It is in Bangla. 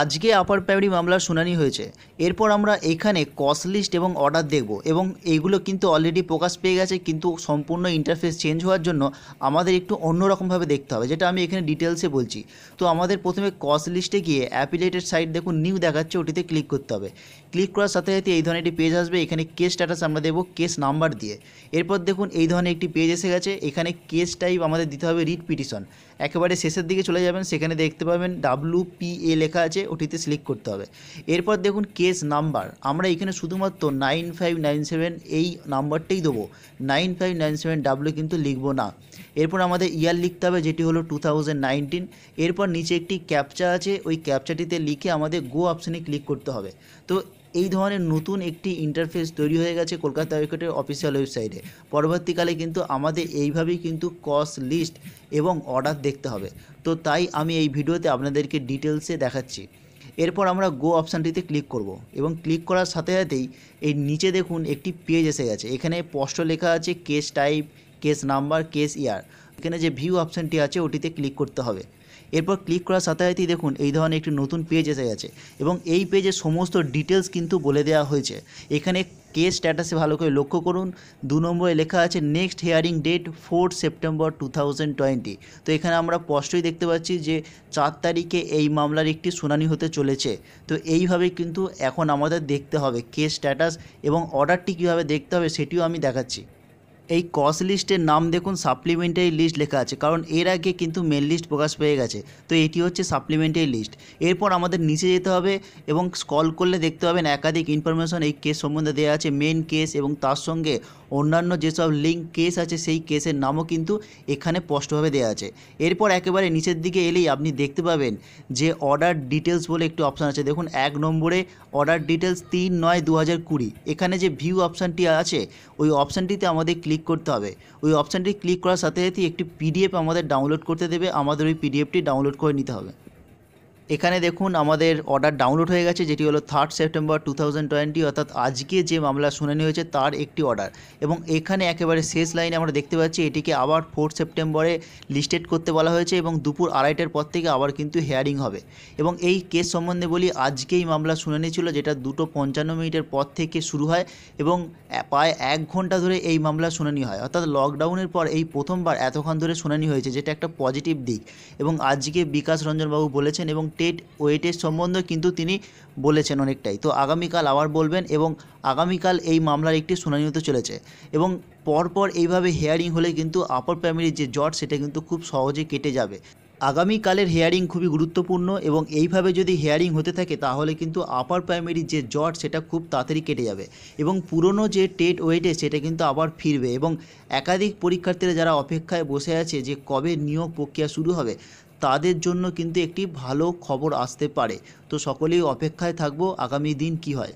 আজকে আপার প্রাইমারি মামলার শুনানি হয়েছে এরপর আমরা এখানে কস্ট লিস্ট এবং অর্ডার দেখব এবং এইগুলো কিন্তু অলরেডি প্রকাশ পেয়ে গেছে কিন্তু সম্পূর্ণ ইন্টারফেস চেঞ্জ হওয়ার জন্য আমাদের একটু অন্যরকমভাবে দেখতে হবে যেটা আমি এখানে ডিটেলসে বলছি তো আমাদের প্রথমে কস্ট লিস্টে গিয়ে অ্যাপিলেটেড সাইট দেখুন নিউ দেখাচ্ছে ওটিতে ক্লিক করতে হবে ক্লিক করার সাথে সাথে এই ধরনের একটি পেজ আসবে এখানে কেস স্ট্যাটাস আমরা দেবো কেস নাম্বার দিয়ে এরপর দেখুন এই ধরনের একটি পেজ এসে গেছে এখানে কেস টাইপ আমাদের দিতে হবে রিট পিটিশন একেবারে শেষের দিকে চলে যাবেন সেখানে দেখতে পাবেন ডাব্লু পি এ লেখা আছে আছে ওটিতে সিলেক্ট করতে হবে এরপর দেখুন কেস নাম্বার আমরা এখানে শুধুমাত্র নাইন ফাইভ নাইন সেভেন এই নাম্বারটাই দেবো nine five nine seven W কিন্তু লিখবো না এরপর আমাদের ইয়ার লিখতে হবে যেটি হলো টু থাউজেন্ড নাইনটিন এরপর নিচে একটি ক্যাপচা আছে ওই ক্যাপচাটিতে লিখে আমাদের গো অপশানে ক্লিক করতে হবে তো এই ধরনের নতুন একটি ইন্টারফেস তৈরি হয়ে গেছে কলকাতা হাইকোর্টের অফিসিয়াল ওয়েবসাইটে পরবর্তীকালে কিন্তু আমাদের এইভাবেই কিন্তু কস্ট লিস্ট এবং অর্ডার দেখতে হবে তো তাই আমি এই ভিডিওতে আপনাদেরকে ডিটেলসে দেখাচ্ছি এরপর আমরা গো অপশানটিতে ক্লিক করব এবং ক্লিক করার সাথে সাথেই এই নিচে দেখুন একটি পেজ এসে গেছে এখানে স্পষ্ট লেখা আছে case type case number case year এখানে যে ভিউ অপশানটি আছে ওটিতে ক্লিক করতে হবে এরপর ক্লিক করার সাথে সাথেই দেখুন এই ধরনের একটি নতুন পেজ এসে গেছে এবং এই পেজে সমস্ত ডিটেলস কিন্তু বলে দেওয়া হয়েছে এখানে কেস স্ট্যাটাসে ভালো করে লক্ষ্য করুন দু নম্বরে লেখা আছে next hearing date fourth September two তো এখানে আমরা স্পষ্টই দেখতে পাচ্ছি যে চার তারিখে এই মামলার একটি শুনানি হতে চলেছে তো এইভাবে কিন্তু এখন আমাদের দেখতে হবে কেস স্ট্যাটাস এবং অর্ডারটি কীভাবে দেখতে হবে সেটিও আমি দেখাচ্ছি এই কস্ট লিস্টের নাম দেখুন সাপ্লিমেন্টারি লিস্ট লেখা আছে কারণ এর আগে কিন্তু মেন লিস্ট প্রকাশ পেয়ে গেছে তো এটি হচ্ছে সাপ্লিমেন্টারি লিস্ট এরপর আমাদের নিচে যেতে হবে এবং স্কল করলে দেখতে পাবেন একাধিক ইনফরমেশন এই কেস সম্বন্ধে দেওয়া আছে মেন কেস এবং তার সঙ্গে অন্যান্য যেসব লিঙ্ক কেস আছে সেই কেসের নামও কিন্তু এখানে স্পষ্টভাবে দেওয়া আছে এরপর একেবারে নিচের দিকে এলেই আপনি দেখতে পাবেন যে অর্ডার ডিটেলস বলে একটি অপশান আছে দেখুন এক নম্বরে অর্ডার ডিটেলস তিন নয় দু হাজার কুড়ি এখানে যে ভিউ অপশানটি আছে ওই অপশানটিতে আমাদের ক্লিক করতে হবে ওই অপশানটি ক্লিক করার সাথে সাথে একটি পিডিএফ আমাদের ডাউনলোড করতে দেবে আমাদের ওই পিডিএফটি ডাউনলোড করে নিতে হবে এখানে দেখুন আমাদের অর্ডার ডাউনলোড হয়ে গেছে যেটি হলো থার্ড সেপ্টেম্বর টু অর্থাৎ আজকে যে মামলা শুনানি হয়েছে তার একটি অর্ডার এবং এখানে একেবারে শেষ লাইনে আমরা দেখতে পাচ্ছি এটিকে আবার ফোর্থ সেপ্টেম্বরে লিস্টেড করতে বলা হয়েছে এবং দুপুর আড়াইটার পর থেকে আবার কিন্তু হেয়ারিং হবে এবং এই কেস সম্বন্ধে বলি আজকেই মামলা শুনানি ছিল যেটা দুটো পঞ্চান্ন মিনিটের পর থেকে শুরু হয় এবং প্রায় এক ঘন্টা ধরে এই মামলা শুনানি হয় অর্থাৎ লকডাউনের পর এই প্রথমবার এতক্ষণ ধরে শুনানি হয়েছে যেটা একটা পজিটিভ দিক এবং আজকে বিকাশ রঞ্জনবাবু বলেছেন এবং টেট ওয়েটের সম্বন্ধে কিন্তু তিনি বলেছেন অনেকটাই তো আগামীকাল আবার বলবেন এবং আগামীকাল এই মামলার একটি শুনানি হতে চলেছে এবং পরপর এইভাবে হেয়ারিং হলে কিন্তু আপার প্রাইমারির যে জট সেটা কিন্তু খুব সহজে কেটে যাবে আগামীকালের হেয়ারিং খুবই গুরুত্বপূর্ণ এবং এইভাবে যদি হেয়ারিং হতে থাকে তাহলে কিন্তু আপার প্রাইমারির যে জট সেটা খুব তাড়াতাড়ি কেটে যাবে এবং পুরনো যে টেট ওয়েটে সেটা কিন্তু আবার ফিরবে এবং একাধিক পরীক্ষার্থীরা যারা অপেক্ষায় বসে আছে যে কবে নিয়োগ প্রক্রিয়া শুরু হবে তাদের জন্য কিন্তু একটি ভালো খবর আসতে পারে তো সকলেই অপেক্ষায় থাকবো আগামী দিন কি হয়